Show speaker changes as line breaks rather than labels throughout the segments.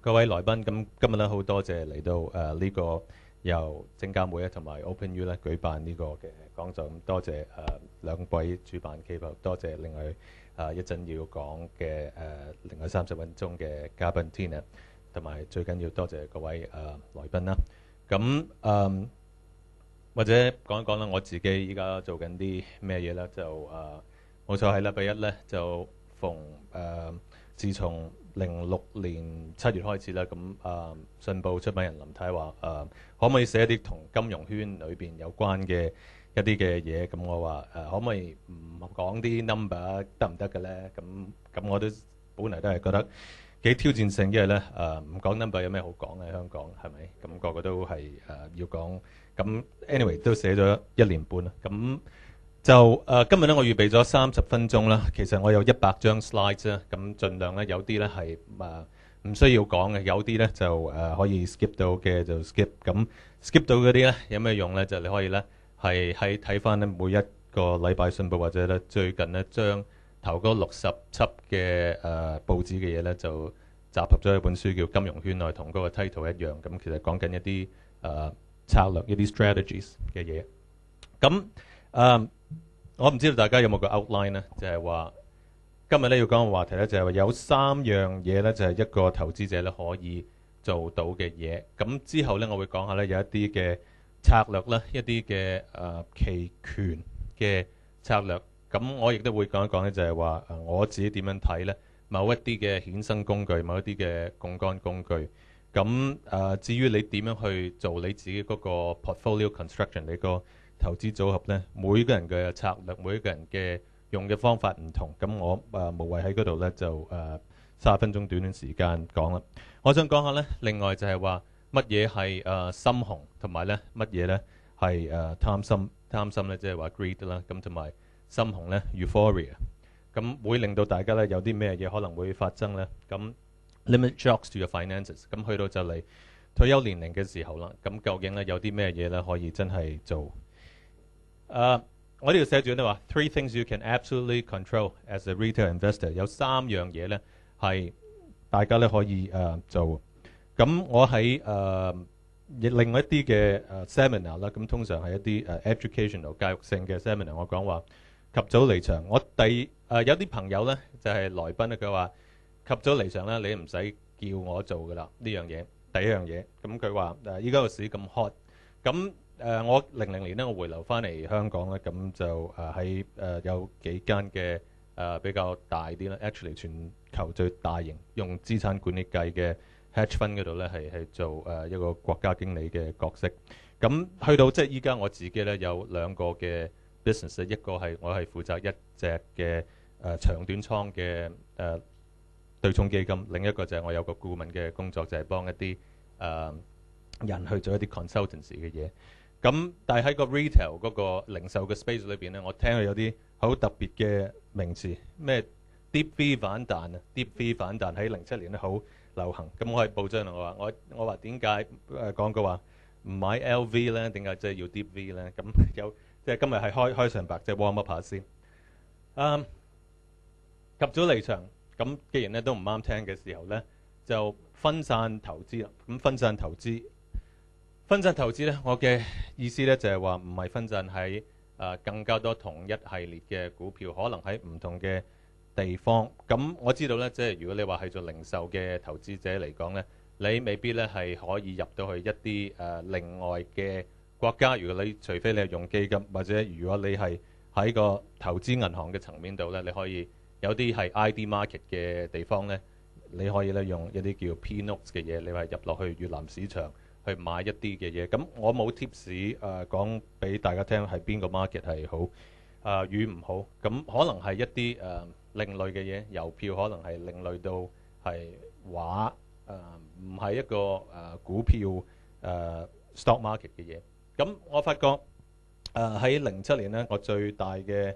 各位来宾，咁今日咧好多谢嚟到诶呢个由证监会咧同埋 OpenU 咧举办呢个嘅讲座。咁多谢诶两位主办机构，多谢另外诶一阵要讲嘅诶另外三十分钟嘅嘉宾 Tina，同埋最紧要多谢各位诶来宾啦。咁诶或者讲一讲啦，我自己依家做紧啲咩嘢咧？就诶冇错系禮拜一咧就逢诶自从。零六年七月開始咧，咁啊，《信報》出版人林太話：誒，可唔可以寫一啲同金融圈裏邊有關嘅一啲嘅嘢？咁我話誒，可唔可以唔講啲 number 得唔得嘅咧？咁咁我都本嚟都係覺得幾挑戰性，因為咧誒唔講 number 有咩好講嘅？香港係咪咁個個都係誒要講咁？anyway 都寫咗一年半啦，咁。就誒，今日咧我預備咗三十分鐘啦。其實我有一百張 slide 啦，咁盡量咧有啲咧係誒唔需要講嘅，有啲咧就誒可以 skip 到嘅就 skip。咁 skip 到嗰啲咧有咩用咧？就你可以咧係喺睇翻咧每一個禮拜信報或者咧最近咧將頭嗰六十輯嘅誒報紙嘅嘢咧就集合咗一本書叫《金融圈內》，同嗰個 title 一樣。咁其實講緊一啲誒策略一啲 strategies 嘅嘢。咁誒。我唔知道大家有冇個 outline 呢？就係話今日咧要講嘅話題咧，就係話有三樣嘢咧，就係一個投資者咧可以做到嘅嘢。咁之後咧，我會講下咧有一啲嘅策略啦，一啲嘅诶期權嘅策略。咁我亦都會講一講咧，就係話我自己點樣睇咧，某一啲嘅衍生工具，某一啲嘅杠杆工具。咁誒，至於你點樣去做你自己嗰個 portfolio construction，你個。投資組合呢，每個人嘅策略，每個人嘅用嘅方法唔同。咁我啊無謂喺嗰度呢，就誒三分鐘短短時間講啦。我想講下呢，另外就係話乜嘢係誒心紅，同埋呢乜嘢呢係誒貪心貪心呢，即係話 greed 啦。咁同埋心紅呢 e u p h o r i a 咁會令到大家呢，有啲咩嘢可能會發生呢？咁 limit j o b s to your finances。咁去到就嚟退休年齡嘅時候啦。咁究竟呢，有啲咩嘢呢可以真係做？誒，我呢度寫住咧話，three things you can absolutely control as a retail investor 有三樣嘢咧係大家咧可以誒做。咁我喺誒另外一啲嘅誒 seminar 啦，咁通常係一啲誒 educational 教育性嘅 seminar，我講話及早離場。我第誒有啲朋友咧就係來賓咧，佢話及早離場啦，你唔使叫我做㗎啦，呢樣嘢第一樣嘢。咁佢話誒依家個市咁 hot，咁。誒，我零零年咧，我回流翻嚟香港咧，咁就誒喺誒有幾間嘅誒比較大啲啦 a c t u a l l y 全球最大型用資產管理計嘅 hedge fund 嗰度咧，係係做誒一個國家經理嘅角色。咁去到即係依家我自己咧有兩個嘅 business，一個係我係負責一隻嘅誒長短倉嘅誒對沖基金，另一個就係我有個顧問嘅工作，就係幫一啲誒人去做一啲 consultancy 嘅嘢。咁但係喺個 retail 嗰個零售嘅 space 裏邊咧，我聽佢有啲好特別嘅名字，咩 deep V 反彈啊，deep V 反彈喺零七年咧好流行。咁我係報章啦，我話我我話點解誒講句話買 LV 咧，點解即係要 deep V 咧？咁 有即係今日係開開上白，即係 w r m u 乜下先？誒及早離場，咁既然咧都唔啱聽嘅時候咧，就分散投資啦。咁分散投資。分散投資咧，我嘅意思咧就係話唔係分散喺誒更加多同一系列嘅股票，可能喺唔同嘅地方。咁我知道咧，即係如果你話係做零售嘅投資者嚟講咧，你未必咧係可以入到去一啲誒另外嘅國家。如果你除非你係用基金，或者如果你係喺個投資銀行嘅層面度咧，你可以有啲係 ID market 嘅地方咧，你可以咧用一啲叫 P notes 嘅嘢，你話入落去越南市場。去買一啲嘅嘢，咁我冇 tips 誒講俾大家聽係邊個 market 係好誒與唔好，咁可能係一啲誒另類嘅嘢，郵票可能係另類到係畫誒，唔係一個誒股票誒 stock market 嘅嘢。咁我發覺誒喺零七年呢，我最大嘅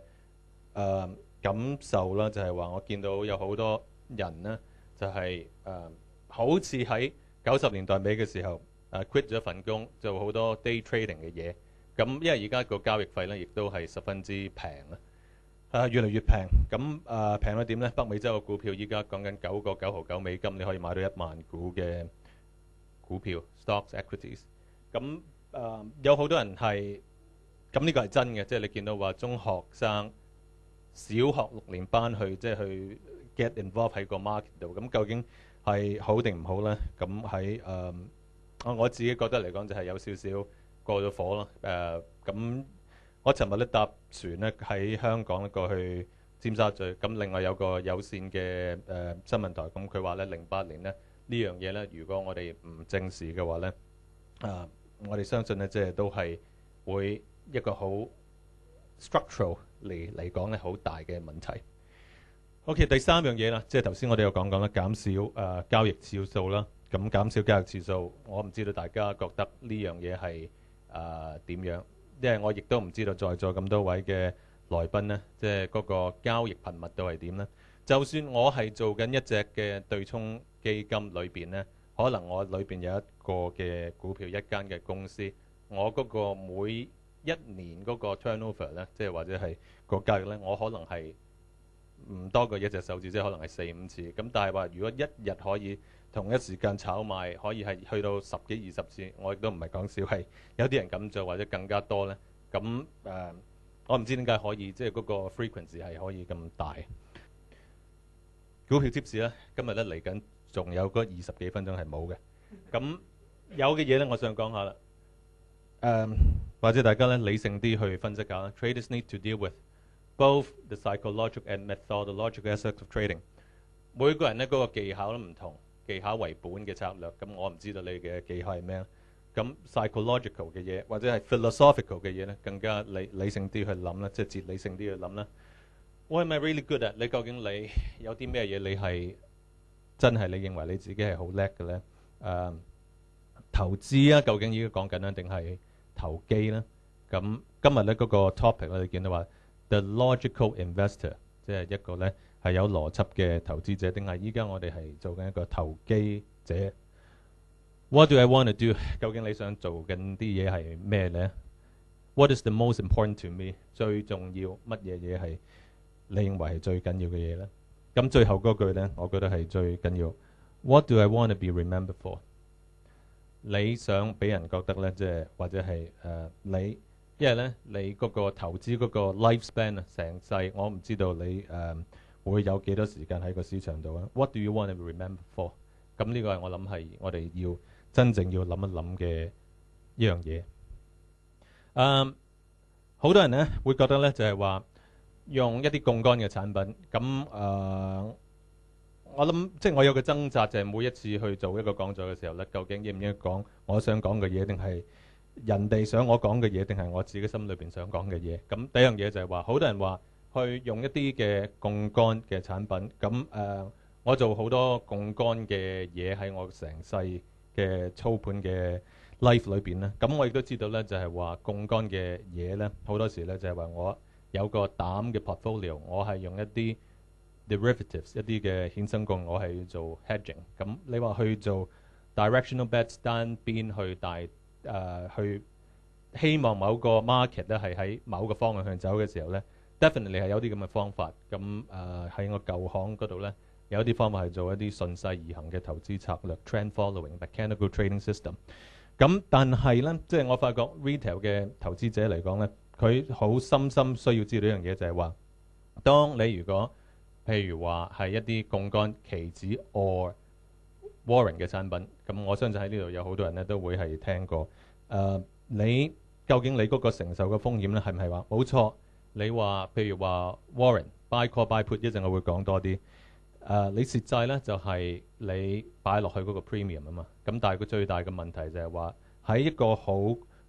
誒感受啦，就係話我見到有好多人呢，就係誒好似喺九十年代尾嘅時候。誒 quit 咗份工，做好多 day trading 嘅嘢。咁因為而家個交易費咧，亦都係十分之平啦。啊，越嚟越平。咁誒平到點咧？北美洲嘅股票依家講緊九個九毫九美金，你可以買到一萬股嘅股票 stocks equities。咁誒有好多人係咁呢個係真嘅，即係你見到話中學生、小學六年班去即係去 get involved 喺個 market 度。咁究竟係好定唔好咧？咁喺誒。啊，我自己覺得嚟講就係有少少過咗火咯。誒，咁我尋日咧搭船咧喺香港咧過去尖沙咀，咁另外有個有線嘅誒新聞台，咁佢話咧零八年咧呢樣嘢咧，如果我哋唔正視嘅話咧，啊，我哋相信咧即係都係會一個好 structural 嚟嚟講咧好大嘅問題。OK，第三樣嘢啦，即係頭先我哋又講講啦，減少誒交易次數啦。咁減少交易次數，我唔知道大家覺得呢樣嘢係啊點樣？因為我亦都唔知道在座咁多位嘅來賓呢，即係嗰個交易頻密度係點呢？就算我係做緊一隻嘅對沖基金裏邊呢，可能我裏邊有一個嘅股票一間嘅公司，我嗰個每一年嗰個 turnover 呢，即係或者係個交易呢，我可能係唔多過一隻手指，即係可能係四五次。咁但係話如果一日可以。同一時間炒賣可以係去到十幾二十次，我亦都唔係講笑，係有啲人咁做，或者更加多呢。咁誒，我唔知點解可以，即係嗰個 frequency 係可以咁大。股票 tips 咧，今日咧嚟緊仲有嗰二十幾分鐘係冇嘅。咁有嘅嘢咧，我想講下啦。誒，或者大家咧理性啲去分析下啦。Traders need to deal with both the psychological and methodological aspects of trading。每個人咧嗰個技巧都唔同。技巧為本嘅策略，咁我唔知道你嘅技巧係咩咁 psychological 嘅嘢，或者係 philosophical 嘅嘢咧，更加理理性啲去諗啦，即係哲理性啲去諗咧。我 m 咪 really good 啊？你究竟你有啲咩嘢？你係真係你認為你自己係好叻嘅咧？誒，投資啊，究竟依家講緊咧，定係投機咧？咁今日咧嗰個 topic 我哋見到話 the logical investor，即係一個咧。係有邏輯嘅投資者，定係依家我哋係做緊一個投機者？What do I want to do？究竟你想做緊啲嘢係咩呢 w h a t is the most important to me？最重要乜嘢嘢係你認為係最緊要嘅嘢呢？咁最後嗰句呢，我覺得係最緊要。What do I want to be remembered for？你想俾人覺得呢，即係或者係誒你，因為咧你嗰個投資嗰個 lifespan 啊，成世我唔知道你誒。會有幾多時間喺個市場度啊 w h a t do you want to remember for？咁呢個係我諗係我哋要真正要諗一諗嘅一樣嘢。誒，好多人咧會覺得咧就係話用一啲幹乾嘅產品。咁誒，我諗即係我有個掙扎，就係每一次去做一個講座嘅時候咧，究竟應唔應該講我想講嘅嘢，定係人哋想我講嘅嘢，定係我自己心裏邊想講嘅嘢？咁第一樣嘢就係話，好多人話。去用一啲嘅鉬乾嘅產品，咁誒，我做好多鉬乾嘅嘢喺我成世嘅操盤嘅 life 裏邊咧。咁我亦都知道咧，就係話鉬乾嘅嘢咧，好多時咧就係話我有個膽嘅 portfolio，我係用一啲 derivatives 一啲嘅衍生共，我係做 hedging。咁你話去做 directional bets 單邊去大誒去希望某個 market 咧係喺某個方向向走嘅時候咧？definitely 係有啲咁嘅方法。咁誒喺我舊行嗰度咧，有啲方法係做一啲順勢而行嘅投資策略 （trend following） mechanical trading system）。咁但係咧，即係我發覺 retail 嘅投資者嚟講咧，佢好深深需要知道一樣嘢，就係話，當你如果譬如話係一啲共乾期指 or w a r r a n g 嘅產品，咁我相信喺呢度有好多人咧都會係聽過誒。你究竟你嗰個承受嘅風險咧，係唔係話冇錯？你話，譬如話 Warren buy buy call put 一陣我會講多啲。誒，你設計咧就係你擺落去嗰個 premium 啊嘛。咁但係佢最大嘅問題就係話喺一個好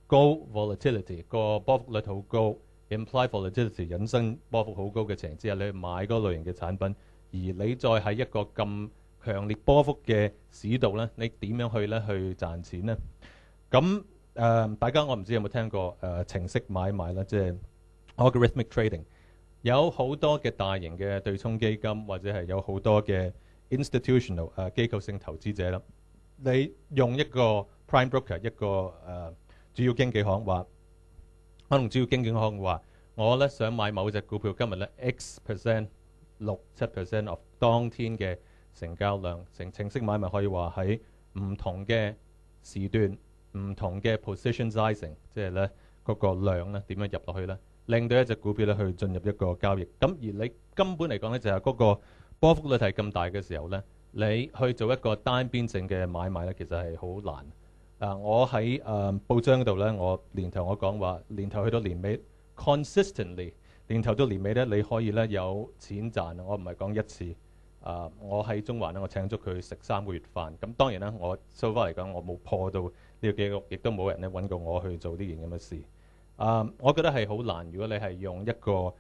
高 volatility 個波幅率好高 i m p l y volatility 引申波幅好高嘅情之下，你買嗰類型嘅產品，而你再喺一個咁強烈波幅嘅市度咧，你點樣去咧去賺錢咧？咁誒，大家我唔知有冇聽過誒程式買賣啦，即係。Algorithmic trading 有好多嘅大型嘅對沖基金，或者係有好多嘅 institutional 誒機構性投資者啦。你用一個 prime broker 一個誒主要經紀行話，可能主要經紀行話我咧想買某隻股票，今日咧 x percent 六七 percent of 當天嘅成交量成程式買咪可以話喺唔同嘅時段唔同嘅 position sizing，即係咧嗰個量咧點樣入落去咧？令到一隻股票咧去進入一個交易，咁而你根本嚟講咧就係嗰個波幅率係咁大嘅時候咧，你去做一個單邊性嘅買賣咧，其實係好難。啊，我喺誒報章度咧，我年頭我講話，年頭去到年尾，consistently 年頭到年尾咧，你可以咧有錢賺。我唔係講一次。啊，我喺中環咧，我請咗佢食三個月飯。咁當然啦，我 so far 嚟講，我冇破到呢個紀錄，亦都冇人咧揾過我去做呢件咁嘅事。啊，我覺得係好難。如果你係用一個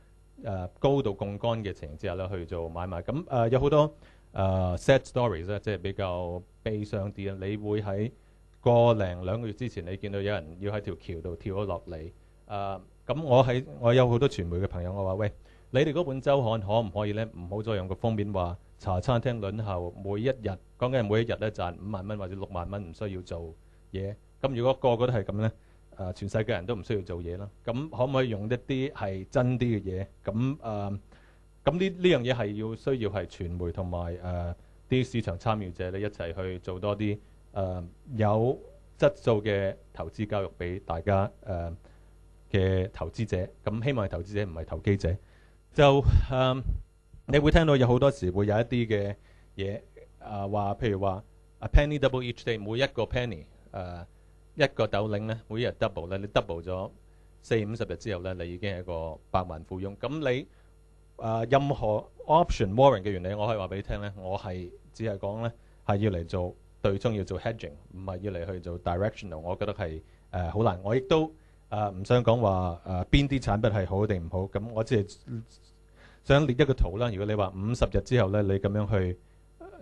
誒高度共乾嘅情節咧去做買賣，咁誒有好多誒 sad s t o r i s 咧，即係比較悲傷啲啊。你會喺個零兩個月之前，你見到有人要喺條橋度跳咗落嚟。誒，咁我喺我有好多傳媒嘅朋友，我話喂，你哋嗰本周刊可唔可以咧，唔好再用個封面話茶餐廳輪候，每一日，講緊每一日咧賺五萬蚊或者六萬蚊，唔需要做嘢。咁如果個個都係咁咧？誒，全世界人都唔需要做嘢啦。咁可唔可以用一啲係真啲嘅嘢？咁誒，咁呢呢樣嘢係要需要係傳媒同埋誒啲市場參與者咧一齊去做多啲誒有質素嘅投資教育俾大家誒嘅投資者。咁希望係投資者唔係投機者。就誒，你會聽到有好多時會有一啲嘅嘢誒，話譬如話 a penny double each day，每一個 penny 誒。一個豆領咧，每日 double 咧，你 double 咗四五十日之後咧，你已經係一個百萬富翁。咁你誒任何 option、warrant 嘅原理，我可以話俾你聽咧，我係只係講咧係要嚟做對沖，要做 hedging，唔係要嚟去做 directional。我覺得係誒好難。我亦都誒唔想講話誒邊啲產品係好定唔好。咁我只係想列一個圖啦。如果你話五十日之後咧，你咁樣去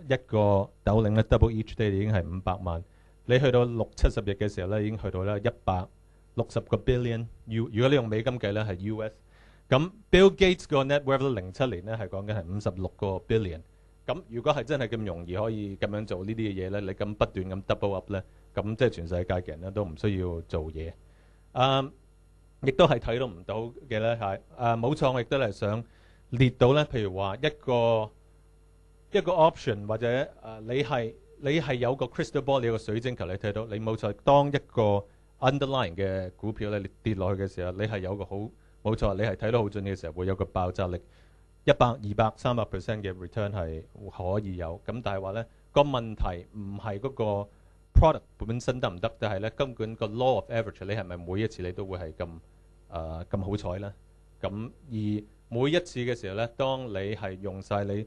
一個豆領咧，double each day 已經係五百萬。你去到六七十日嘅時候咧，已經去到咧一百六十個 billion。U，如果你用美金計咧，係 U.S。咁 Bill Gates 個 net worth 零七年咧係講緊係五十六個 billion。咁如果係真係咁容易可以咁樣做呢啲嘅嘢咧，你咁不斷咁 double up 咧，咁即係全世界嘅人咧都唔需要做嘢。誒，亦都係睇到唔到嘅咧係誒冇錯，我亦都係想列到咧，譬如話一個一個 option 或者誒你係。你係有個 crystal ball，你個水晶球，你睇到，你冇錯。當一個 u n d e r l i n e 嘅股票咧跌落去嘅時候，你係有個好冇錯，你係睇到好準嘅時候，會有個爆炸力，一百、二百、三百 percent 嘅 return 係可以有。咁但係話咧，個問題唔係嗰個 product 本身得唔得，但係咧，根本個 law of average，你係咪每一次你都會係咁誒咁好彩咧？咁而每一次嘅時候咧，當你係用晒你。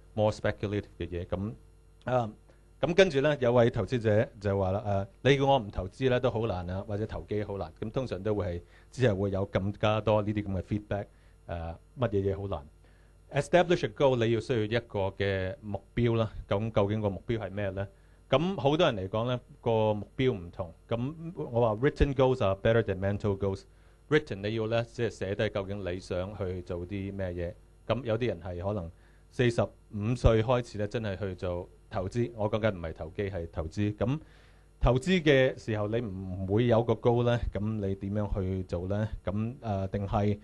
more speculative 嘅嘢咁啊咁跟住咧有位投資者就話啦誒你叫我唔投資咧都好難啊或者投機好難咁通常都會係只係會有更加多呢啲咁嘅 feedback 誒乜嘢嘢好難 establish a goal 你要需要一個嘅目標啦咁究竟個目標係咩咧咁好多人嚟講咧個目標唔同咁我話 written goals are better than mental goals written 你要咧即係寫低究竟你想去做啲咩嘢咁有啲人係可能。四十五歲開始咧，真係去做投資。我講緊唔係投機，係投資。咁投資嘅時候，你唔會有個高呢？咧。咁你點樣去做咧？咁誒，定係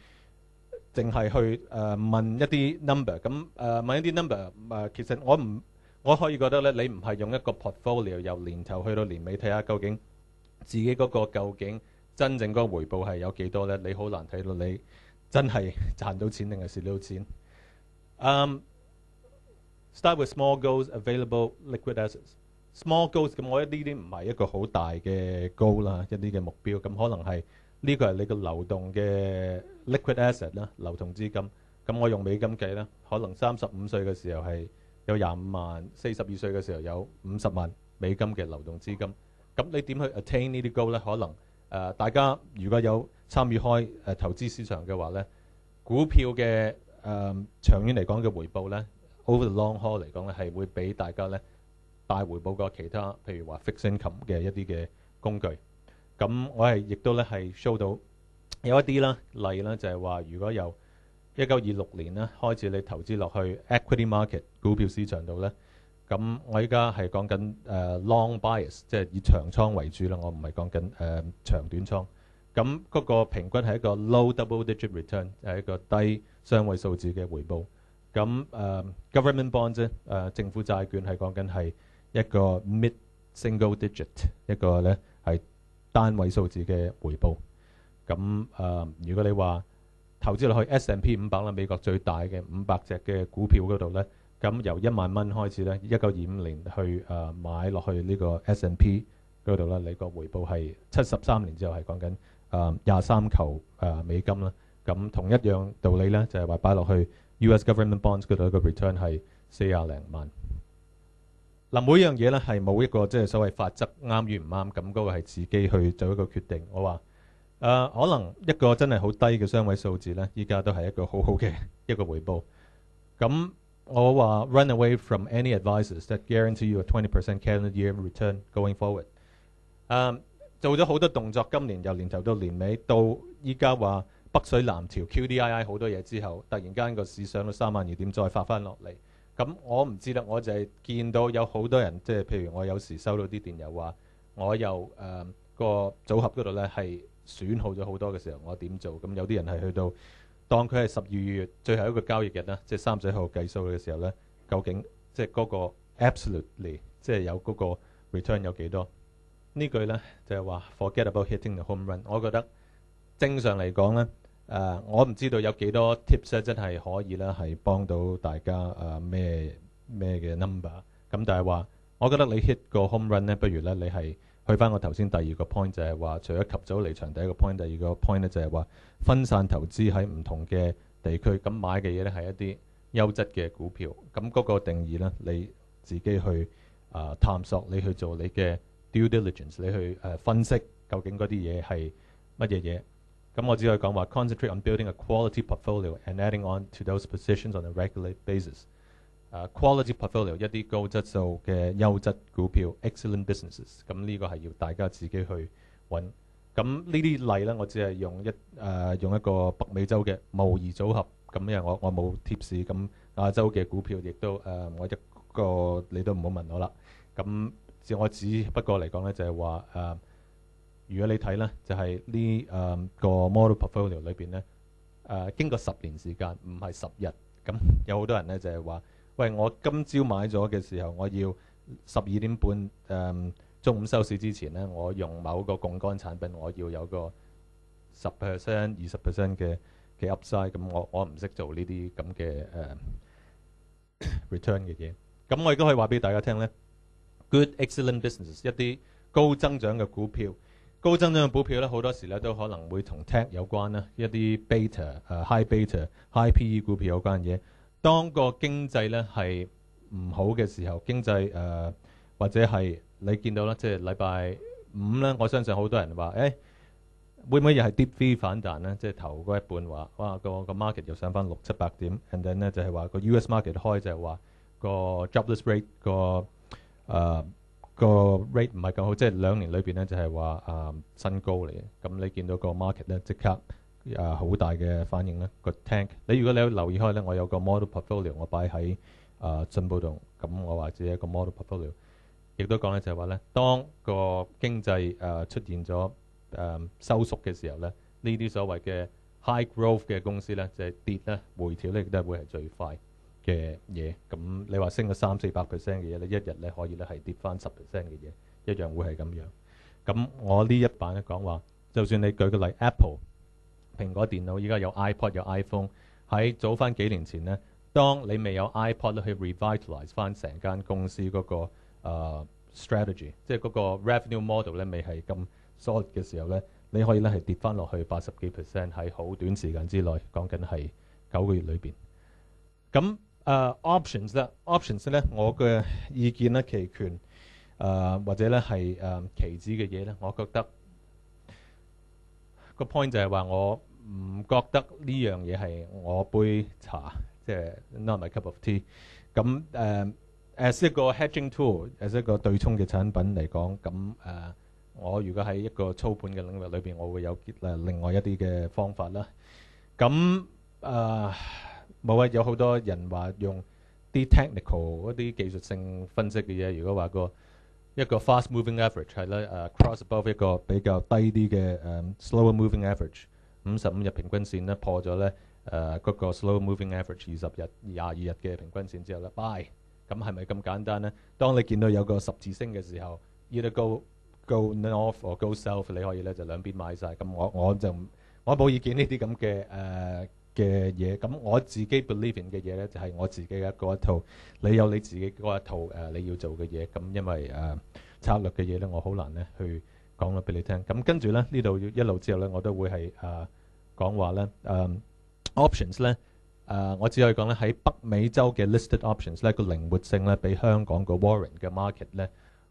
淨係去誒問一啲 number？咁誒問一啲 number 誒，其實我唔我可以覺得咧，你唔係用一個 portfolio 由年頭去到年尾睇下究竟自己嗰個究竟真正個回報係有幾多咧？你好難睇到你真係賺到錢定係蝕到錢。嗯。Start with small goals, available liquid assets. Small goals 咁，我一啲啲唔係一個好大嘅 goal 啦，一啲嘅目標。咁可能係呢個係你個流動嘅 liquid asset 啦，流動資金。咁我用美金計啦，可能三十五歲嘅時候係有廿五萬，四十二歲嘅時候有五十萬美金嘅流動資金。咁你點去 a t t a i n 呢啲 goal 咧？可能誒，大家如果有參與開誒投資市場嘅話咧，股票嘅誒長遠嚟講嘅回報咧。over the long h a u l 嚟講咧，係會俾大家咧帶回報過其他，譬如話 fixed income 嘅一啲嘅工具。咁我係亦都咧係 show 到有一啲啦，例啦就係話，如果有一九二六年咧開始你投資落去 equity market 股票市場度咧，咁我依家係講緊誒 long bias，即係以長倉為主啦。我唔係講緊誒長短倉。咁嗰個平均係一個 low double digit return，係一個低雙位數字嘅回報。咁誒，government bonds 咧政府債券係講緊係一個 mid single digit 一個咧係單位數字嘅回報。咁誒，如果你話投資落去 S n P 五百啦，美國最大嘅五百隻嘅股票嗰度咧，咁由一萬蚊開始咧，一九二五年去誒買落去呢個 S n P 嗰度咧，你個回報係七十三年之後係講緊誒廿三球誒美金啦。咁同一樣道理咧，就係話擺落去。U.S. government bonds 嗰度一個 return 係四廿零萬。嗱，每樣嘢咧係冇一個即係所謂法則啱與唔啱，咁嗰個係自己去做一個決定。我話誒，可能一個真係好低嘅雙位數字咧，依家都係一個好好嘅一個回報。咁我話 run away from any advisers that guarantee you a twenty percent calendar year return going forward。做咗好多動作，今年由年頭到年尾到依家話。北水南調、QDII 好多嘢之後，突然間個市上到三萬二點，再發翻落嚟。咁我唔知啦，我就係見到有好多人，即係譬如我有時收到啲電郵話，我又誒個組合嗰度呢係損耗咗好多嘅時候，我點做？咁有啲人係去到當佢係十二月最後一個交易日啦，即係三十號計數嘅時候呢，究竟即係嗰個 absolute l y 即係有嗰個 return 有幾多？呢句呢，就係話 forget about hitting the home run。我覺得。正常嚟講呢，誒，我唔知道有幾多 tips 咧，真係可以咧，係幫到大家誒咩咩嘅 number。咁但係話，我覺得你 hit 個 home run 呢，不如呢你係去翻我頭先第二個 point 就係話，除咗及早離場，第一個 point，第二個 point 呢，就係話分散投資喺唔同嘅地區，咁買嘅嘢呢，係一啲優質嘅股票。咁嗰個定義呢，你自己去誒探索，你去做你嘅 due diligence，你去誒分析究竟嗰啲嘢係乜嘢嘢。咁我只可以講話，concentrate on building a quality portfolio and adding on to those positions on a regular basis。啊，quality portfolio 一啲高質素嘅優質股票，excellent businesses。咁呢個係要大家自己去揾。咁呢啲例咧，我只係用一啊用一個北美洲嘅模擬組合。咁因為我我冇 tips，咁亞洲嘅股票亦都誒我一個你都唔好問我啦。咁我只不過嚟講咧，就係話誒。如果你睇咧，就係呢誒個 model portfolio 裏邊咧，誒經過十年時間，唔係十日咁，有好多人咧就係話：，喂，我今朝買咗嘅時候，我要十二點半誒中午收市之前咧，我用某個槓桿產品，我要有個十 percent、二十 percent 嘅嘅 Upside，咁我我唔識做呢啲咁嘅誒 return 嘅嘢。咁我亦都可以話俾大家聽咧，good excellent business 一啲高增長嘅股票。高增長嘅股票咧，好多時咧都可能會同 tech 有關啦，一啲 beta 誒 high beta、high PE 股票有關嘢。當個經濟咧係唔好嘅時候，經濟誒或者係你見到啦，即係禮拜五咧，我相信好多人話：，誒會唔會又係跌 V 反彈咧？即係頭嗰一半話，哇個個 market 又上翻六七百點，and then 咧就係話個 US market 開就係話個 jobless rate 個誒。個 rate 唔係咁好，即係兩年裏邊咧就係話啊新高嚟嘅，咁你見到個 market 咧即刻啊好大嘅反應咧個 tank。你如果你要留意開咧，我有個 model portfolio，我擺喺啊進步度，咁我或者一個 model portfolio，亦都講咧就係話咧，當個經濟啊出現咗誒收縮嘅時候咧，呢啲所謂嘅 high growth 嘅公司咧就係跌咧回調咧，亦都係會係最快。嘅嘢，咁你話升咗三四百 percent 嘅嘢咧，一日咧可以咧係跌翻十 percent 嘅嘢，一樣會係咁樣。咁我呢一版咧講話，就算你舉個例，Apple，蘋果電腦依家有 iPod 有 iPhone，喺早翻幾年前咧，當你未有 iPod 去 r e v i t a l i z e 翻成間公司嗰個 strategy，即係嗰個 revenue model 咧未係咁 solid 嘅時候咧，你可以咧係跌翻落去八十幾 percent 喺好短時間之內，講緊係九個月裏邊，咁。誒 options 啦，options 咧，我嘅意見咧，期權誒或者咧係誒期指嘅嘢咧，我覺得個 point 就係話我唔覺得呢樣嘢係我杯茶，即係 not my cup of tea。咁誒，as 一個 hedging tool，as 一個對沖嘅產品嚟講，咁誒，我如果喺一個操盤嘅領域裏邊，我會有另外一啲嘅方法啦。咁誒。冇啊！有好多人話用啲 technical 嗰啲技術性分析嘅嘢。如果話個一個 fast moving average 係咧誒 cross above 一個比較低啲嘅誒 slower moving average 五十五日平均線咧破咗咧誒嗰個 slow e r moving average 二十日廿二日嘅平均線之後咧 buy 咁係咪咁簡單咧？當你見到有個十字星嘅時候，either go go north or go south，你可以咧就兩邊買晒。咁我我就我冇意見呢啲咁嘅誒。嘅嘢，咁我自己 believe in 嘅嘢咧，就係我自己嘅一一套。你有你自己嗰一套誒，你要做嘅嘢。咁因為誒策略嘅嘢咧，我好難咧去講落俾你聽。咁跟住咧，呢度一路之後咧，我都會係誒講話咧誒 options 咧誒，我只可以講咧喺北美洲嘅 listed options 咧，個靈活性咧，比香港個 warrant 嘅 market 咧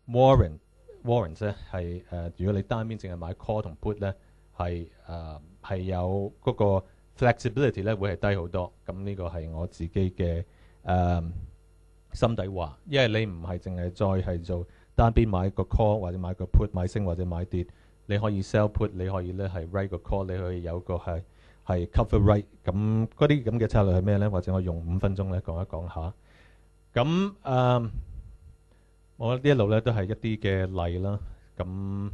，warrant warrants 咧係誒，如果你單邊淨係買 call 同 put 咧，係誒係有嗰個。flexibility 咧會係低好多，咁呢個係我自己嘅誒心底話，因為你唔係淨係再係做單邊買個 call 或者買個 put 買升或者買跌，你可以 sell put，你可以咧係 write 個 call，你可以有個係係 cover write，咁嗰啲咁嘅策略係咩咧？或者我用五分鐘咧講一講下，咁誒，我呢一路咧都係一啲嘅例啦，咁。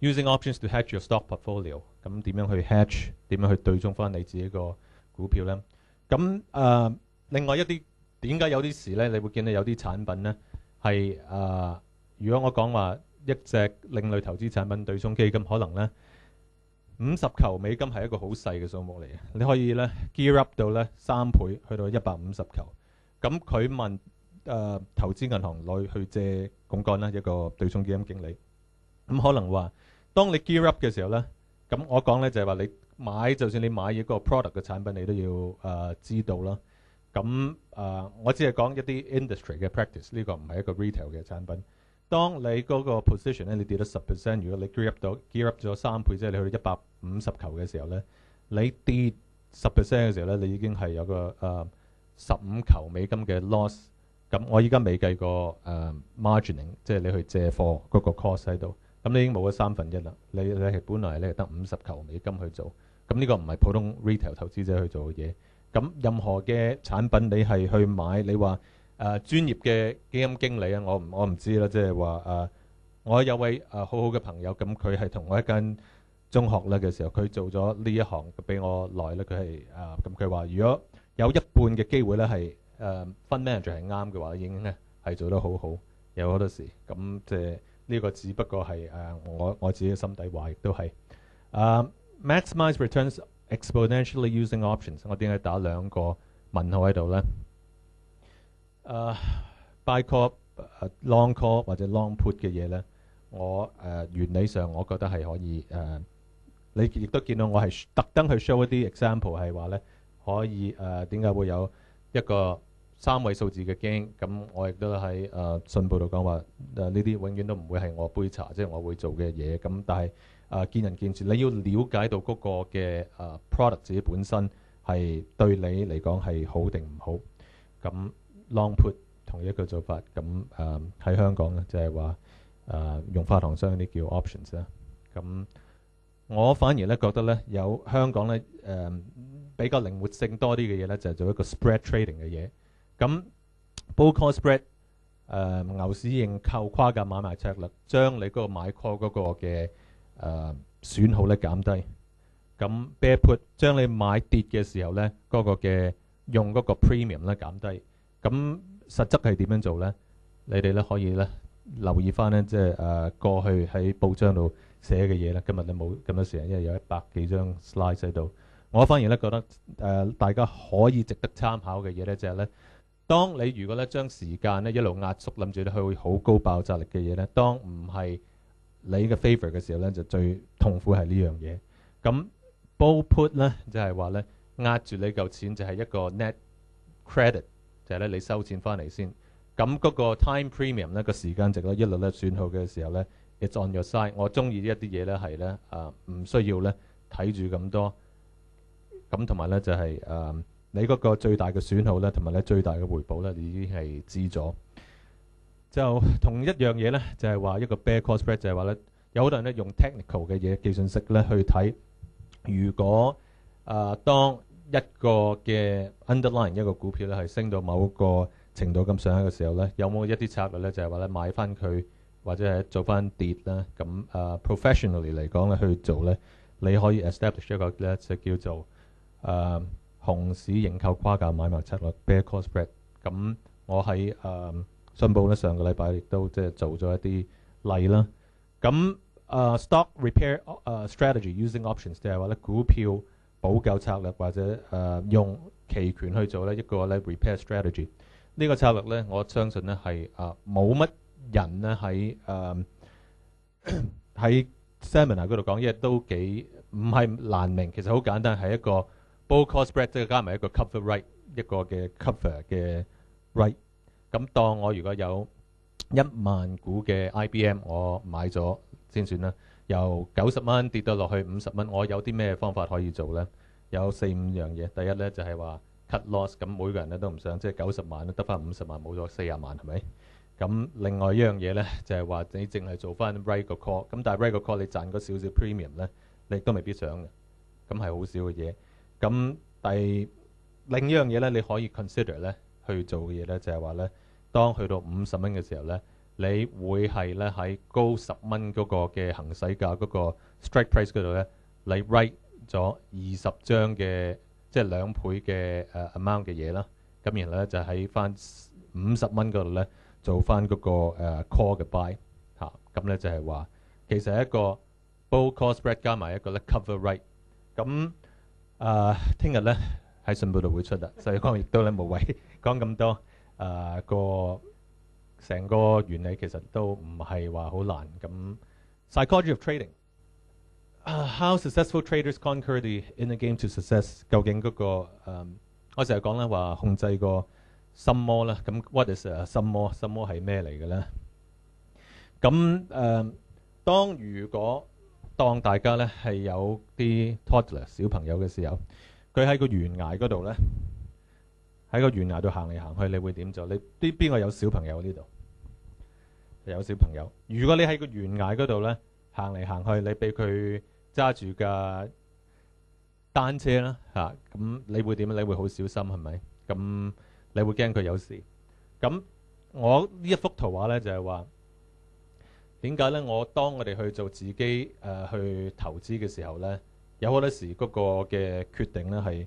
using options to hedge your stock portfolio，咁點樣去 hedge？點樣去對沖翻你自己個股票咧？咁誒，另外一啲點解有啲時咧？你會見到有啲產品咧係誒，如果我講話一隻另類投資產品對沖基金，可能咧五十球美金係一個好細嘅數目嚟嘅，你可以咧 gear up 到咧三倍，去到一百五十球。咁佢問誒投資銀行內去借槓杆啦，一個對沖基金經理，咁可能話。當你 gear up 嘅時候咧，咁我講咧就係話你買，就算你買一個 product 嘅產品，你都要誒知道啦。咁誒，我只係講一啲 industry 嘅 practice，呢個唔係一個 retail 嘅產品。當你嗰個 position 咧，你跌咗十 percent，如果你 gear up 到 gear up 咗三倍，即係你去到一百五十球嘅時候咧，你跌十 percent 嘅時候咧，你已經係有個誒十五球美金嘅 loss。咁我依家未計個誒 margining，即係你去借貨嗰個 cost 喺度。咁你已經冇咗三分一啦，你你係本來咧得五十球美金去做，咁呢個唔係普通 retail 投資者去做嘅嘢。咁任何嘅產品你係去買，你話誒專業嘅基金經理啊，我唔我唔知啦，即係話誒，我有位誒好好嘅朋友，咁佢係同我一間中學咧嘅時候，佢做咗呢一行比我耐咧，佢係誒，咁佢話如果有一半嘅機會咧係誒分 manager 係啱嘅話，已經咧係做得好好，有好多時咁即係。呢個只不過係誒我我自己心底話，亦都係誒 maximize returns exponentially using options。我點解打兩個問號喺度咧？誒 buy call 誒 long call 或者 long put 嘅嘢咧，我誒原理上我覺得係可以誒。你亦都見到我係特登去 show 一啲 example 係話咧，可以誒點解會有一個。三位數字嘅驚，咁我亦都喺誒信報度講話，誒呢啲永遠都唔會係我杯茶，即係我會做嘅嘢。咁但係誒見仁見智，你要了解到嗰個嘅誒 product 自己本身係對你嚟講係好定唔好。咁 long put 同一個做法，咁誒喺香港咧就係話誒用發行商啲叫 options 啦。咁我反而咧覺得咧有香港咧誒比較靈活性多啲嘅嘢咧，就係做一個 spread trading 嘅嘢。咁 bull call spread，誒牛市型購跨價買賣策略，將你嗰個買 call 嗰個嘅誒損耗咧減低。咁 bear put 將你買跌嘅時候咧嗰個嘅用嗰個 premium 咧減低。咁實質係點樣做咧？你哋咧可以咧留意翻咧，即係誒過去喺報章度寫嘅嘢咧。今日你冇咁多時間，因為有一百幾張 slide 喺度。我反而咧覺得誒大家可以值得參考嘅嘢咧，就係咧。當你如果咧將時間咧一路壓縮，諗住咧佢會好高爆炸力嘅嘢咧，當唔係你嘅 favourite 嘅時候咧，就最痛苦係呢樣嘢。咁 bullput 咧就係話咧壓住你嚿錢就係一個 net credit，就係咧你收錢翻嚟先。咁嗰個 time premium 咧個時間值咧一路咧損耗嘅時候咧，it's on your side。我中意一啲嘢咧係咧啊，唔需要咧睇住咁多。咁同埋咧就係啊。你嗰個最大嘅損耗咧，同埋咧最大嘅回報咧，你已經係知咗。就同一樣嘢咧，就係話一個 bear c o s t spread 就係話咧，有好多人咧用 technical 嘅嘢、技術式咧去睇。如果誒當一個嘅 underline 一個股票咧係升到某個程度咁上下嘅時候咧，有冇一啲策略咧就係話咧買翻佢，或者係做翻跌啦。咁誒 professionally 嚟講咧去做咧，你可以 establish 一個咧就叫做誒。熊市認購跨價買賣策略 bear c a s t spread，咁我喺誒新報咧上個禮拜亦都即係做咗一啲例啦。咁誒 stock repair 誒 strategy using options 就係話咧股票補救策略或者誒用期權去做咧，一個咧 repair strategy。呢個策略咧，我相信咧係啊冇乜人咧喺誒喺 seminar 嗰度講，因為都幾唔係難明。其實好簡單，係一個。f u l l c o spread s 即係加埋一個 cover rate，一個嘅 cover 嘅 rate。咁當我如果有一萬股嘅 IBM，我買咗先算啦。由九十蚊跌到落去五十蚊，我有啲咩方法可以做呢？有四五樣嘢。第一呢，就係話 cut loss，咁每個人咧都唔想，即係九十萬得翻五十萬，冇咗四廿萬係咪？咁另外一樣嘢呢，就係話你淨係做翻 rate 個 call，咁但係 rate 個 call 你賺嗰少少 premium 呢，你都未必想嘅。咁係好少嘅嘢。咁第另一樣嘢咧，你可以 consider 咧去做嘅嘢咧，就係話咧，當去到五十蚊嘅時候咧，你會係咧喺高十蚊嗰個嘅行使價嗰個 strike price 嗰度咧，你 write 咗二十張嘅即係兩倍嘅誒 amount 嘅嘢啦。咁然後咧就喺翻五十蚊嗰度咧做翻嗰個 call 嘅 buy 嚇。咁咧就係話其實一個 bull call spread 加埋一個咧 cover write 咁。誒，聽日咧喺信報度會出啊，所以講亦都咧無謂講咁多。誒，個成個原理其實都唔係話好難。咁 psychology of trading，啊，how successful traders conquer the inner game to success？究竟嗰個誒，我成日講咧話控制個心魔咧，咁 what is 啊心魔？心魔係咩嚟嘅咧？咁誒，當如果當大家咧係有啲 todler d 小朋友嘅時候，佢喺個懸崖嗰度咧，喺個懸崖度行嚟行去，你會點做？你啲邊個有小朋友呢度？有小朋友。如果你喺個懸崖嗰度咧行嚟行去，你俾佢揸住架單車啦嚇，咁你會點？你會好小心係咪？咁你會驚佢有事。咁我呢一幅圖畫咧就係話。點解咧？我當我哋去做自己誒去投資嘅時候咧，有好多時嗰個嘅決定咧係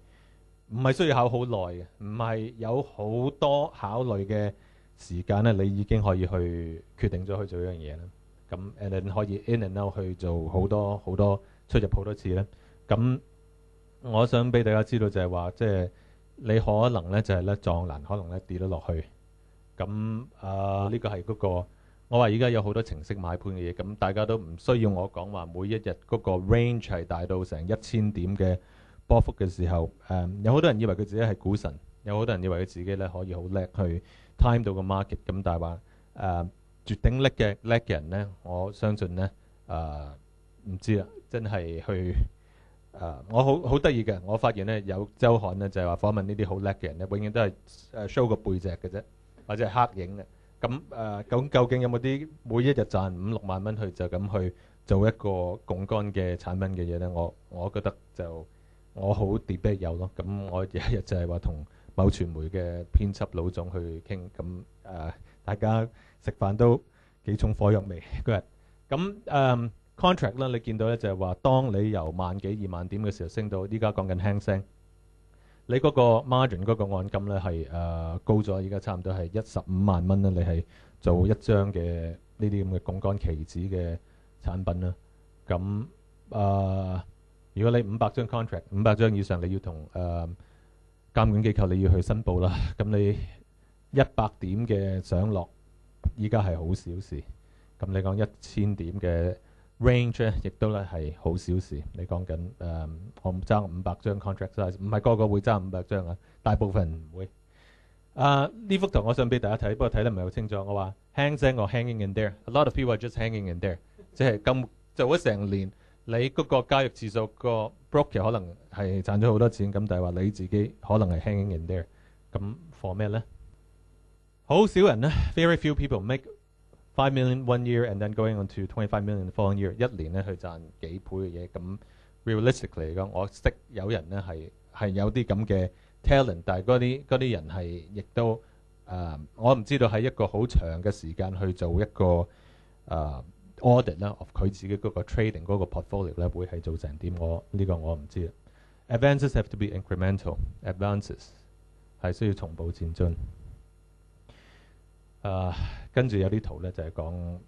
唔係需要考好耐嘅？唔係有好多考慮嘅時間咧，你已經可以去決定咗去做一樣嘢啦。咁 a n 可以 a n a n 去做好多好多出入好多次咧。咁我想俾大家知道就係話，即係你可能咧就係咧撞難，可能咧跌咗落去。咁啊，呢個係嗰個。我話而家有好多程式買盤嘅嘢，咁大家都唔需要我講話。每一日嗰個 range 係大到成一千點嘅波幅嘅時候，誒有好多人以為佢自己係股神，有好多人以為佢自己咧可以好叻去 time 到個 market。咁但系話誒絕頂叻嘅叻嘅人咧，我相信咧誒唔知啦，真係去誒我好好得意嘅，我發現咧有周刊咧就係話訪問呢啲好叻嘅人咧，永遠都係誒 show 個背脊嘅啫，或者係黑影嘅。咁誒，咁究竟有冇啲每一日賺五六萬蚊去就咁去做一個共杆嘅產品嘅嘢咧？我我覺得就我好 debate 有咯。咁我有一日就係話同某傳媒嘅編輯老總去傾，咁誒大家食飯都幾重火藥味嗰日。咁誒 contract 咧，你見到咧就係話，當你由萬幾二萬點嘅時候升到依家講緊輕聲。你嗰個 margin 嗰個按金咧係誒高咗，依家差唔多係一十五萬蚊啦。你係做一張嘅呢啲咁嘅杠杆期指嘅產品啦。咁誒，如果你五百張 contract 五百張以上，你要同誒監管機構你要去申報啦。咁你一百點嘅上落，依家係好小事。咁你講一千點嘅？range 咧，亦都咧係好小事。你講緊誒，我爭五百張 contract size，唔係個個會爭五百張啊，大部分唔會。啊，呢幅圖我想俾大家睇，不過睇得唔係好清楚。我話輕聲，我 hanging in there。A lot of people just hanging in there。即係咁，做咗成年，你嗰個交易次數個 broker 可能係賺咗好多錢，咁但係話你自己可能係 hanging in there。咁 for 咩咧？好少人咧，very few people make。Five million one year and then going on to twenty five million four year，一年咧去賺幾倍嘅嘢，咁 realistically 嚟講，我識有人咧係係有啲咁嘅 talent，但係嗰啲嗰啲人係亦都啊，我唔知道喺一個好長嘅時間去做一個啊 audit 啦，o f 佢自己嗰個 trading 嗰個 portfolio 咧會係做成點，我呢個我唔知啦。Advances have to be incremental，advances 係需要從步前進。誒跟住有啲圖咧，就係講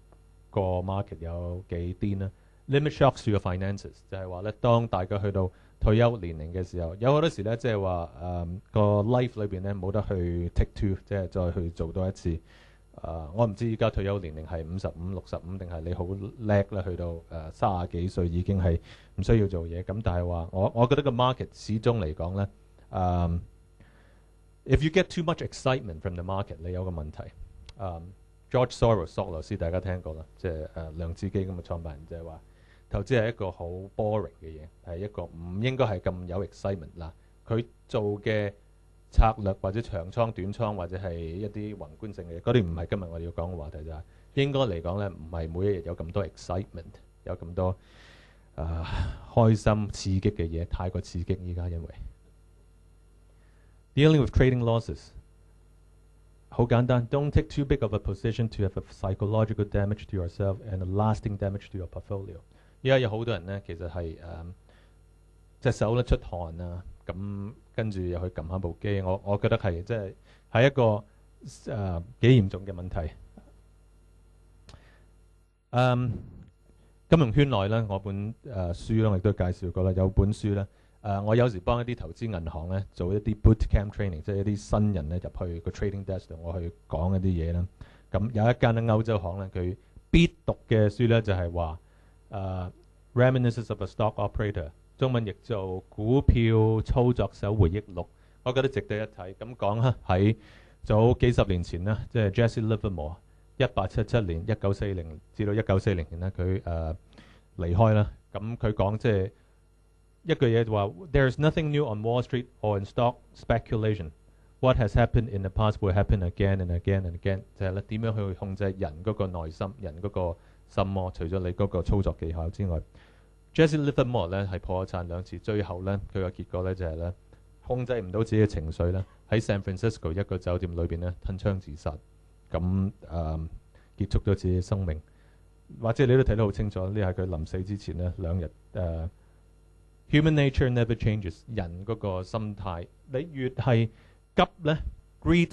個 market 有幾癲啦。Limit shocks to the finances 就係話咧，當大家去到退休年齡嘅時候，有好多時咧，即係話誒個 life 裏邊咧冇得去 take two，即係再去做多一次誒。我唔知而家退休年齡係五十五、六十五定係你好叻咧，去到誒三廿幾歲已經係唔需要做嘢咁，但係話我我覺得個 market 始終嚟講咧誒，if you get too much excitement from the market，你有個問題。誒 George Soros 索羅斯大家聽過啦，即係誒兩隻基金嘅創辦人就係話，投資係一個好 boring 嘅嘢，係一個唔應該係咁有 excitement 嗱。佢做嘅策略或者長倉短倉或者係一啲宏觀性嘅嘢，嗰啲唔係今日我哋要講嘅話題就係，應該嚟講咧唔係每一日有咁多 excitement，有咁多誒開心刺激嘅嘢，太過刺激依家，因為 e a l i n g with trading losses。好簡單，don't take too big of a position to have a psychological damage to yourself and a lasting damage to your portfolio。而家有好多人咧，其實係隻手咧出汗啊，咁跟住又去撳下部機，我我覺得係即係係一個誒幾嚴重嘅問題。誒，金融圈內咧，我本誒書咧，我亦都介紹過啦，有本書咧。誒，我有時幫一啲投資銀行咧做一啲 bootcamp training，即係一啲新人咧入去個 trading desk 度，我去講一啲嘢啦。咁有一間咧歐洲行咧，佢必讀嘅書咧就係話誒《Reminiscences of a Stock Operator》，中文譯做《股票操作手回憶錄》，我覺得值得一睇。咁講啦，喺早幾十年前咧，即係 Jesse Livermore，一八七七年一九四零，至到一九四零年咧，佢誒離開啦。咁佢講即係。一句嘢就話，there is nothing new on Wall Street or in stock speculation。What has happened in the past will happen again and again and again。咧，第啲去控制人嗰個內心，人嗰個心魔，除咗你嗰個操作技巧之外，Jesse Livermore 咧係破產兩次，最後咧佢個結果咧就係咧控制唔到自己嘅情緒咧，喺 San Francisco 一個酒店裏邊咧吞槍自殺，咁誒結束咗自己嘅生命。或者你都睇得好清楚，呢係佢臨死之前咧兩日誒。Human nature never changes，人嗰個心態，你越係急咧，greed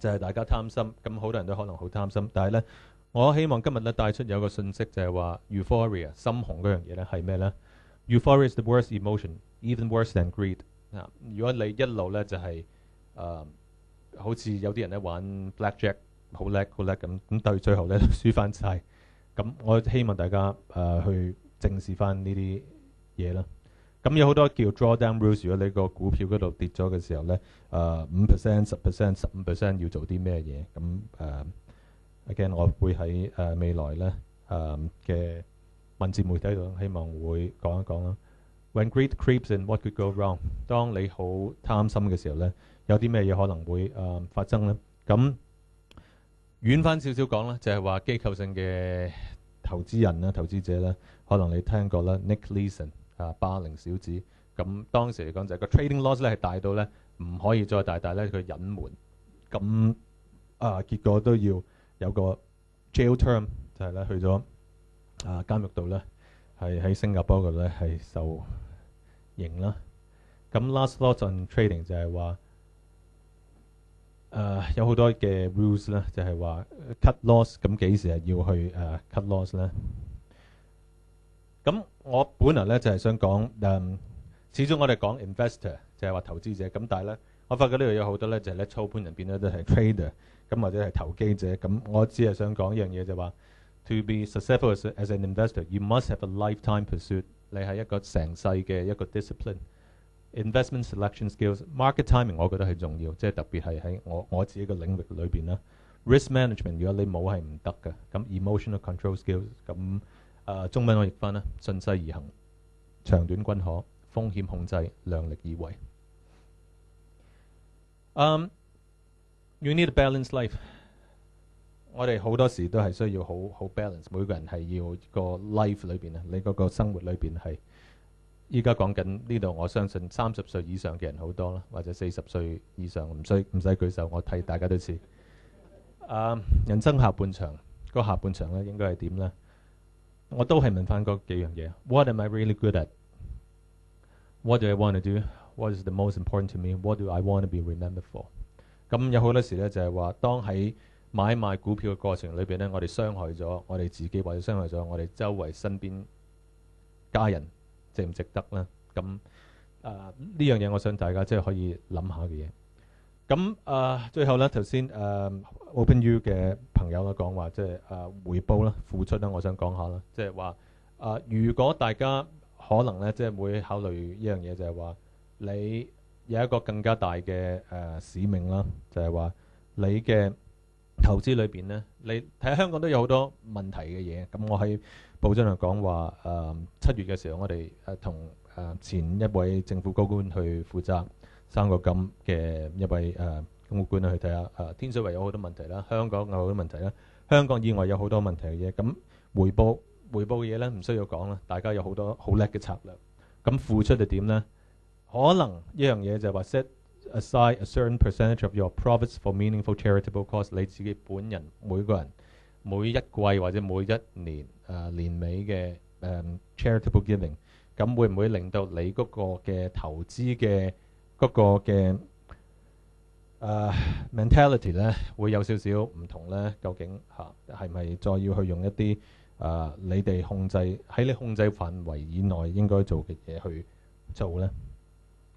就係大家貪心，咁好多人都可能好貪心。但係咧，我希望今日咧帶出有個訊息，就係話 euphoria 心紅嗰樣嘢咧係咩咧？Euphoria is the worst emotion，even worse than greed。啊，如果你一路咧就係誒，好似有啲人咧玩 blackjack 好叻好叻咁，咁到最後咧輸翻晒。咁我希望大家誒去正視翻呢啲嘢啦。咁有好多叫 drawdown rules，如果你個股票嗰度跌咗嘅時候咧，誒五 percent、十 percent、十五 percent 要做啲咩嘢？咁誒，我會喺誒未來咧誒嘅文字媒體度希望會講一講啦。When greed creeps and what could go wrong，當你好貪心嘅時候咧，有啲咩嘢可能會誒發生咧？咁遠翻少少講啦，就係話機構性嘅投資人啦、投資者咧，可能你聽過啦，Nick Leeson。啊，八零小子。咁當時嚟講就係個 trading loss 咧係大到咧唔可以再大，但係咧佢隱瞞，咁啊結果都要有個 jail term 就係咧去咗啊監獄度咧係喺新加坡度咧係受刑啦。咁 last loss on trading 就係話誒有好多嘅 rules 咧，就係話 cut loss，咁幾時係要去誒 cut loss 咧？咁我本来咧就係想講，嗯，始終我哋講 investor 就係話投資者，咁但係咧，我發覺呢度有好多咧就係咧操盤人變咗都係 trader，咁或者係投機者，咁我只係想講一樣嘢就係話，to be successful as an investor you must have a lifetime pursuit，你係一個成世嘅一個 discipline，investment selection skills，market timing 我覺得係重要，即係特別係喺我我自己嘅領域裏邊啦，risk management 如果你冇係唔得嘅，咁 emotional control skills 咁。誒中文我譯翻啦，順勢而行，長短均可，風險控制，量力而為。Um, y o u need balance life。我哋好多時都係需要好好 balance，每個人係要個 life 裏邊啊，你嗰個生活裏邊係。依家講緊呢度，我相信三十歲以上嘅人好多啦，或者四十歲以上唔需唔使舉手，我睇大家都知。誒，人生下半場個下半場咧，應該係點咧？我都係問翻嗰幾樣嘢。What am I really good at? What do I want to do? What is the most important to me? What do I want to be remembered for? 咁有好多時咧，就係話當喺買賣股票嘅過程裏邊咧，我哋傷害咗我哋自己，或者傷害咗我哋周圍身邊家人，值唔值得咧？咁誒呢樣嘢，我想大家即係可以諗下嘅嘢。咁誒最後咧，頭先誒 Open U 嘅朋友咧講話，即係誒回報啦、付出啦，我想講下啦，即係話誒，如果大家可能咧，即係會考慮一樣嘢，就係話你有一個更加大嘅誒使命啦，就係話你嘅投資裏邊咧，你睇下香港都有好多問題嘅嘢。咁我喺報章度講話誒，七月嘅時候我哋誒同誒前一位政府高官去負責。三個金嘅一位誒公務官去睇下誒。天水圍有好多問題啦，香港有好多問題啦，香港以外有好多問題嘅嘢。咁回報回報嘅嘢咧，唔需要講啦。大家有好多好叻嘅策略。咁付出就點咧？可能一樣嘢就係話 set aside a certain percentage of your profits for meaningful charitable cause。你自己本人每個人每一季或者每一年誒年尾嘅誒 charitable giving，咁會唔會令到你嗰個嘅投資嘅？嗰個嘅誒 mentality 咧，會有少少唔同咧。究竟嚇係咪再要去用一啲誒你哋控制喺你控制範圍以內應該做嘅嘢去做咧？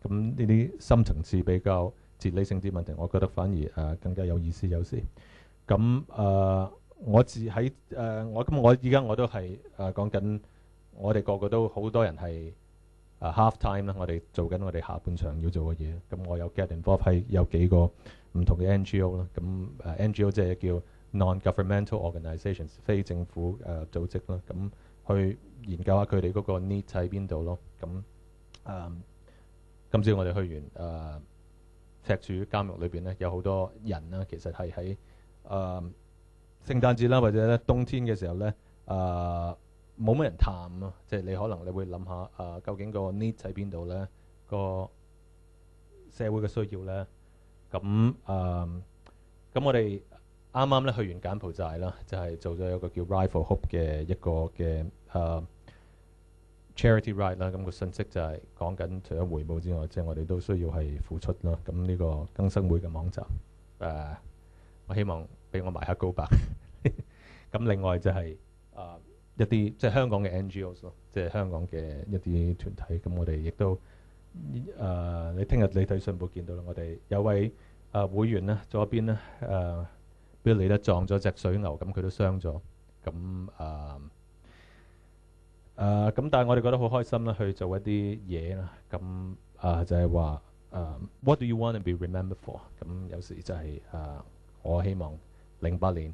咁呢啲深層次比較哲理性啲問題，我覺得反而誒更加有意思有時。咁誒，我自喺誒我咁我而家我都係誒講緊，我哋個個都好多人係。啊，half time 咧，我哋做緊我哋下半場要做嘅嘢。咁我有 get involved 喺有幾個唔同嘅 NGO 啦。咁 NGO 即係叫 non-governmental organisations，非政府誒組織啦。咁去研究下佢哋嗰個 need 喺邊度咯。咁誒，今朝我哋去完誒赤柱監獄裏邊咧，有好多人啦，其實係喺誒聖誕節啦，或者咧冬天嘅時候咧，誒。冇乜人探啊！即係你可能你會諗下啊，究竟個 need 喺邊度咧？個社會嘅需要咧，咁啊咁我哋啱啱咧去完柬埔寨啦，就係做咗一個叫 Rifle Hope 嘅一個嘅啊 charity ride 啦。咁個信息就係講緊除咗回報之外，即係我哋都需要係付出啦。咁呢個更新會嘅網站啊，我希望俾我埋下高白。咁另外就係啊。一啲即係香港嘅 NGO s 咯，即係香港嘅一啲團體。咁我哋亦都誒，你聽日你睇信報見到啦。我哋有位誒會員咧，左邊咧誒，不料你都撞咗只水牛，咁佢都傷咗。咁誒誒，咁但係我哋覺得好開心啦，去做一啲嘢啦。咁誒就係話誒，What do you want to be remembered for？咁有時就係誒，我希望零八年。